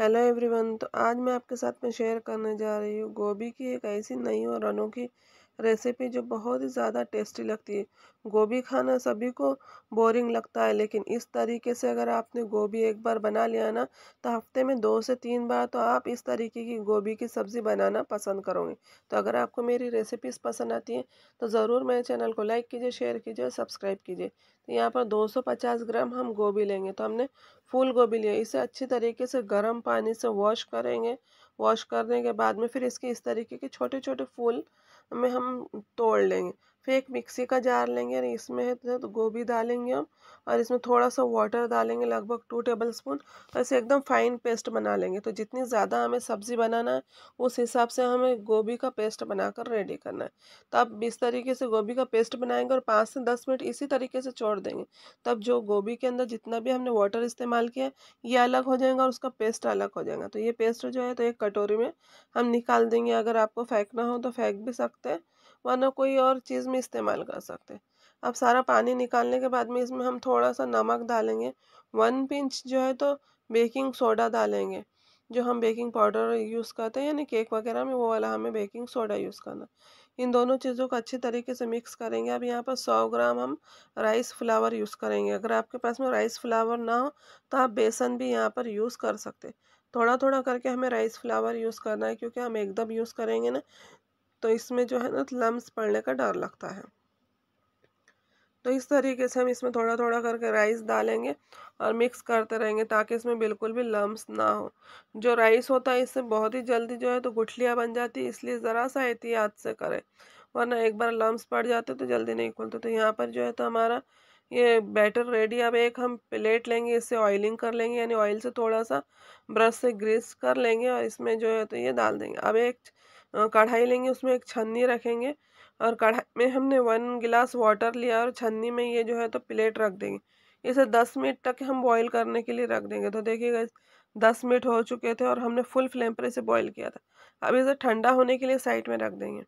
hello everyone तो आज मैं आपके साथ में शेयर करने जा रही हूँ गोभी की एक ऐसी नई और अनोखी रेसिपी जो बहुत ही ज़्यादा टेस्टी लगती है गोभी खाना सभी को बोरिंग लगता है लेकिन इस तरीके से अगर आपने गोभी एक बार बना लिया ना तो हफ्ते में दो से तीन बार तो आप इस तरीके की गोभी की सब्ज़ी बनाना पसंद करोगे तो अगर आपको मेरी रेसिपीज़ पसंद आती हैं तो ज़रूर मेरे चैनल को लाइक कीजिए शेयर कीजिए और सब्सक्राइब कीजिए तो यहाँ पर दो ग्राम हम गोभी लेंगे तो हमने फूल गोभी लिया इसे अच्छी तरीके से गर्म पानी से वॉश करेंगे वॉश करने के बाद में फिर इसके इस तरीके के छोटे छोटे फूल में हम तोड़ लेंगे फिर एक मिक्सी का जार लेंगे और इसमें है तो गोभी डालेंगे हम और इसमें थोड़ा सा वाटर डालेंगे लगभग टू टेबल स्पून और इसे एकदम फाइन पेस्ट बना लेंगे तो जितनी ज़्यादा हमें सब्ज़ी बनाना है उस हिसाब से हमें गोभी का पेस्ट बनाकर रेडी करना है तो इस तरीके से गोभी का पेस्ट बनाएंगे और पाँच से दस मिनट इसी तरीके से छोड़ देंगे तब जो गोभी के अंदर जितना भी हमने वाटर इस्तेमाल किया ये अलग हो जाएगा और उसका पेस्ट अलग हो जाएगा तो ये पेस्ट जो है तो एक कटोरी में हम निकाल देंगे अगर आपको फेंकना हो तो फेंक भी सकते हैं वरना कोई और चीज़ में इस्तेमाल कर सकते हैं अब सारा पानी निकालने के बाद में इसमें हम थोड़ा सा नमक डालेंगे वन पिंच जो है तो बेकिंग सोडा डालेंगे जो हम बेकिंग पाउडर यूज़ करते हैं यानी केक वगैरह में वो वाला हमें बेकिंग सोडा यूज़ करना इन दोनों चीज़ों को अच्छे तरीके से मिक्स करेंगे अब यहाँ पर सौ ग्राम हम राइस फ्लावर यूज़ करेंगे अगर आपके पास में राइस फ्लावर ना हो तो आप बेसन भी यहाँ पर यूज़ कर सकते थोड़ा थोड़ा करके हमें राइस फ्लावर यूज़ करना है क्योंकि हम एकदम यूज़ करेंगे ना तो इसमें जो है ना लम्ब पड़ने का डर लगता है तो इस तरीके से हम इसमें थोड़ा थोड़ा करके राइस डालेंगे और मिक्स करते रहेंगे ताकि इसमें बिल्कुल भी लम्ब ना हो जो राइस होता है इससे बहुत ही जल्दी जो है तो गुठलियाँ बन जाती है इसलिए ज़रा सा एहतियात से करें वरना एक बार लम्ब पड़ जाते तो जल्दी नहीं खुलते तो यहाँ पर जो है तो हमारा ये बैटर रेडी अब एक हम प्लेट लेंगे इससे ऑयलिंग कर लेंगे यानी ऑयल से थोड़ा सा ब्रश से ग्रीस कर लेंगे और इसमें जो है तो ये डाल देंगे अब एक कढ़ाई लेंगे उसमें एक छन्नी रखेंगे और कढ़ाई में हमने वन गिलास वाटर लिया और छन्नी में ये जो है तो प्लेट रख देंगे इसे दस मिनट तक हम बॉईल करने के लिए रख देंगे तो देखिएगा दस मिनट हो चुके थे और हमने फुल फ्लेम पर इसे बॉईल किया था अब इसे ठंडा होने के लिए साइड में रख देंगे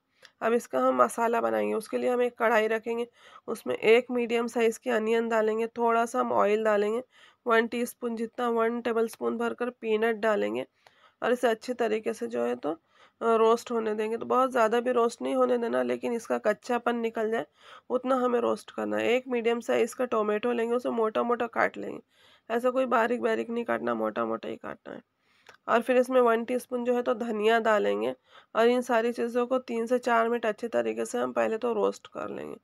अब इसका हम मसाला बनाएंगे उसके लिए हम एक कढ़ाई रखेंगे उसमें एक मीडियम साइज़ की अनियन डालेंगे थोड़ा सा हम ऑयल डालेंगे वन टी जितना वन टेबल स्पून भर कर पीनट डालेंगे और इसे अच्छे तरीके से जो है तो रोस्ट होने देंगे तो बहुत ज़्यादा भी रोस्ट नहीं होने देना लेकिन इसका कच्चापन निकल जाए उतना हमें रोस्ट करना है एक मीडियम साइज़ का टोमेटो लेंगे उसे मोटा मोटा काट लेंगे ऐसा कोई बारीक बारीक नहीं काटना मोटा मोटा ही काटना है और फिर इसमें वन टीस्पून जो है तो धनिया डालेंगे और इन सारी चीज़ों को तीन से चार मिनट अच्छे तरीके से हम पहले तो रोस्ट कर लेंगे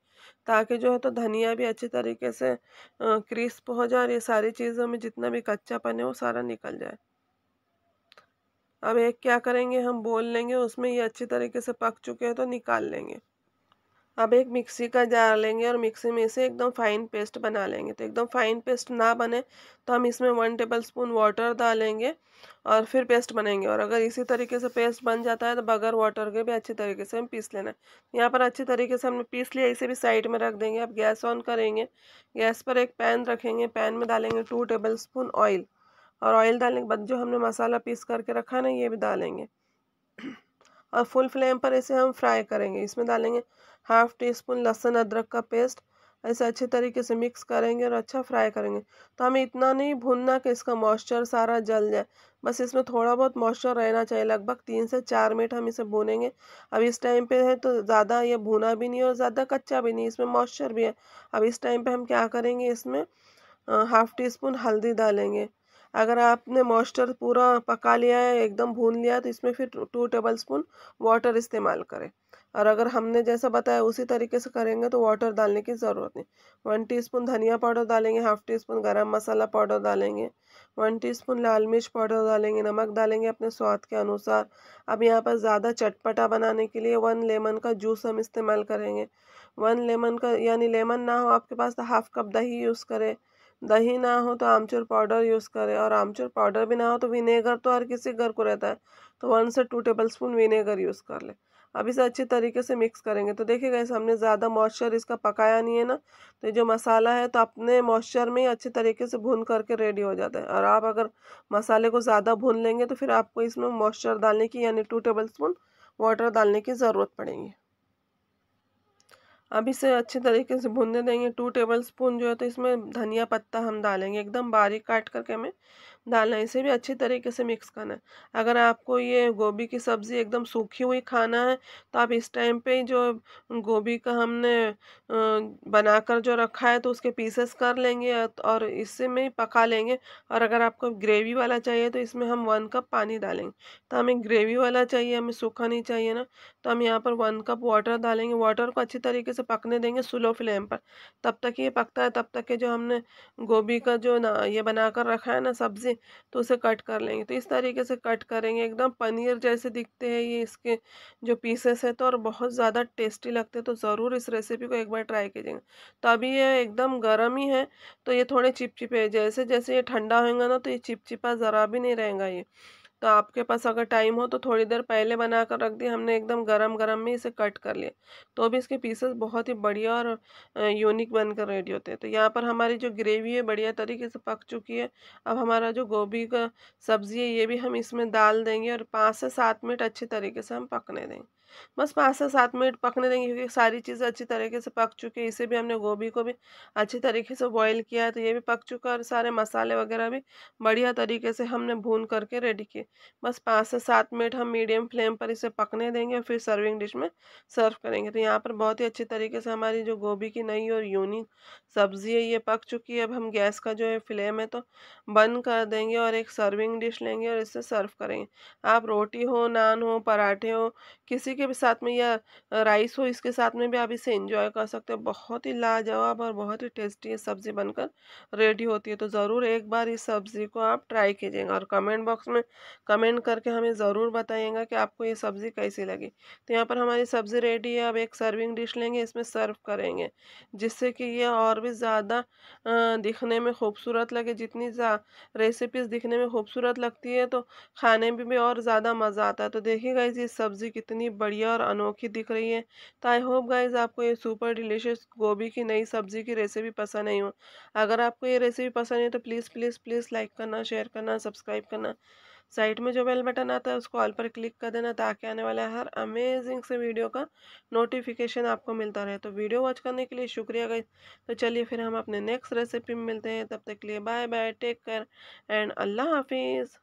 ताकि जो है तो धनिया भी अच्छे तरीके से क्रिस्प हो जाए और ये सारी चीज़ों में जितना भी कच्चापन है वो सारा निकल जाए अब एक क्या करेंगे हम बोल लेंगे उसमें ये अच्छी तरीके से पक चुके हैं तो निकाल लेंगे अब एक मिक्सी का जार लेंगे और मिक्सी में इसे एकदम फाइन पेस्ट बना लेंगे तो एकदम फाइन पेस्ट ना बने तो हम इसमें वन टेबल स्पून वाटर डालेंगे और फिर पेस्ट बनेंगे और अगर इसी तरीके से पेस्ट बन जाता है तो बगैर वाटर के भी अच्छी तरीके से हम पीस लेना है यहाँ पर अच्छी तरीके से हमने पीस लिया इसे भी साइड में रख देंगे अब गैस ऑन करेंगे गैस पर एक पैन रखेंगे पैन में डालेंगे टू टेबल स्पून ऑयल और ऑयल डालने के बाद जो हमने मसाला पीस करके रखा ना ये भी डालेंगे और फुल फ्लेम पर इसे हम फ्राई करेंगे इसमें डालेंगे हाफ़ टी स्पून लहसुन अदरक का पेस्ट ऐसे अच्छे तरीके से मिक्स करेंगे और अच्छा फ्राई करेंगे तो हमें इतना नहीं भूनना कि इसका मॉइस्चर सारा जल जाए बस इसमें थोड़ा बहुत मॉइस्चर रहना चाहिए लगभग तीन से चार मिनट हम इसे भूनेंगे अब इस टाइम पे है तो ज़्यादा ये भुना भी नहीं और ज़्यादा कच्चा भी नहीं इसमें मॉइस्चर भी है अब इस टाइम पर हम क्या करेंगे इसमें हाफ़ टी स्पून हल्दी डालेंगे अगर आपने मॉइस्चर पूरा पका लिया है एकदम भून लिया है तो इसमें फिर टू टेबल स्पून वाटर इस्तेमाल करें और अगर हमने जैसा बताया उसी तरीके से करेंगे तो वाटर डालने की ज़रूरत नहीं वन टीस्पून धनिया पाउडर डालेंगे half teaspoon garam masala powder डालेंगे वन टीस्पून लाल मिर्च पाउडर डालेंगे नमक डालेंगे अपने स्वाद के अनुसार अब यहाँ पर ज़्यादा चटपटा बनाने के लिए वन लेमन का जूस हम इस्तेमाल करेंगे वन लेमन का यानी लेमन ना हो आपके पास तो हाफ़ कप दही यूज़ करें दही ना हो तो आमचूर पाउडर यूज़ करें और आमचूर पाउडर भी ना हो तो विनेगर तो हर किसी घर को रहता है तो वन से two tablespoon vinegar use कर लें अब इसे अच्छे तरीके से मिक्स करेंगे तो देखिएगा इस हमने ज़्यादा मॉइस्चर इसका पकाया नहीं है ना तो जो मसाला है तो अपने मॉइस्चर में ही अच्छे तरीके से भून करके रेडी हो जाता है और आप अगर मसाले को ज़्यादा भून लेंगे तो फिर आपको इसमें मॉइस्चर डालने की यानी टू टेबल स्पून वाटर डालने की ज़रूरत पड़ेगी अब इसे अच्छे तरीके से भूनने देंगे टू टेबल स्पून जो है तो इसमें धनिया पत्ता हम डालेंगे एकदम बारीक काट करके हमें डालना है इसे भी अच्छे तरीके से मिक्स करना है अगर आपको ये गोभी की सब्ज़ी एकदम सूखी हुई खाना है तो आप इस टाइम पे जो गोभी का हमने बनाकर जो रखा है तो उसके पीसेस कर लेंगे और इससे में ही पका लेंगे और अगर आपको ग्रेवी वाला चाहिए तो इसमें हम वन कप पानी डालेंगे तो हमें ग्रेवी वाला चाहिए हमें सूखा नहीं चाहिए ना तो हम यहाँ पर वन कप वाटर डालेंगे वाटर को अच्छी तरीके से पकने देंगे स्लो फ्लेम पर तब तक ये पकता है तब तक के जो हमने गोभी का जो ना ये बना कर रखा है ना सब्ज़ी तो उसे कट कर लेंगे तो इस तरीके से कट करेंगे एकदम पनीर जैसे दिखते हैं ये इसके जो पीसेस है तो और बहुत ज़्यादा टेस्टी लगते हैं तो ज़रूर इस रेसिपी को एक बार ट्राई कीजिएगा तो अभी ये एकदम गर्म ही है तो ये थोड़े चिपचिपे जैसे जैसे ये ठंडा होगा ना तो ये चिपचिपा ज़रा भी नहीं रहेगा ये तो आपके पास अगर टाइम हो तो थोड़ी देर पहले बना कर रख दिया हमने एकदम गरम गरम में इसे कट कर लिया तो अभी इसके पीसेस बहुत ही बढ़िया और यूनिक बनकर रेडी होते हैं तो यहाँ पर हमारी जो ग्रेवी है बढ़िया तरीके से पक चुकी है अब हमारा जो गोभी का सब्ज़ी है ये भी हम इसमें डाल देंगे और पाँच से सात मिनट अच्छे तरीके से हम पकने देंगे बस पाँच से सात मिनट पकने देंगे क्योंकि सारी चीज़ें अच्छी तरीके से पक चुकी है इसे भी हमने गोभी को भी अच्छी तरीके से बॉईल किया है तो ये भी पक चुका है और सारे मसाले वगैरह भी बढ़िया तरीके से हमने भून करके रेडी किए बस पाँच से सात मिनट हम मीडियम फ्लेम पर इसे पकने देंगे और फिर सर्विंग डिश में सर्व करेंगे तो यहाँ पर बहुत ही अच्छी तरीके से हमारी जो गोभी की नई और यूनिक सब्ज़ी है ये पक चुकी है अब हम गैस का जो है फ्लेम है तो बंद कर देंगे और एक सर्विंग डिश लेंगे और इसे सर्व करेंगे आप रोटी हो नान हो पराठे हो किसी के के भी साथ में या राइस हो इसके साथ में भी आप इसे इंजॉय कर सकते हो बहुत ही लाजवाब और बहुत ही टेस्टी ये सब्ज़ी बनकर रेडी होती है तो ज़रूर एक बार इस सब्ज़ी को आप ट्राई कीजिएगा और कमेंट बॉक्स में कमेंट करके हमें ज़रूर बताइएगा कि आपको ये सब्ज़ी कैसी लगी तो यहाँ पर हमारी सब्ज़ी रेडी है अब एक सर्विंग डिश लेंगे इसमें सर्व करेंगे जिससे कि ये और भी ज़्यादा दिखने में खूबसूरत लगे जितनी रेसिपीज़ दिखने में खूबसूरत लगती है तो खाने में भी और ज़्यादा मज़ा आता है तो देखिएगा इस सब्ज़ी कितनी बढ़िया और अनोखी दिख रही है तो आई होप गाइज आपको ये सुपर डिलीशियस गोभी की नई सब्ज़ी की रेसिपी पसंद आई हो अगर आपको ये रेसिपी पसंद है तो प्लीज़ प्लीज़ प्लीज़ लाइक करना शेयर करना सब्सक्राइब करना साइट में जो बेल बटन आता है उसको ऑल पर क्लिक कर देना ताकि आने वाला हर अमेजिंग से वीडियो का नोटिफिकेशन आपको मिलता रहे तो वीडियो वॉच करने के लिए शुक्रिया गई तो चलिए फिर हम अपने नेक्स्ट रेसिपी में मिलते हैं तब तक के लिए bye bye take care and अल्लाह हाफिज़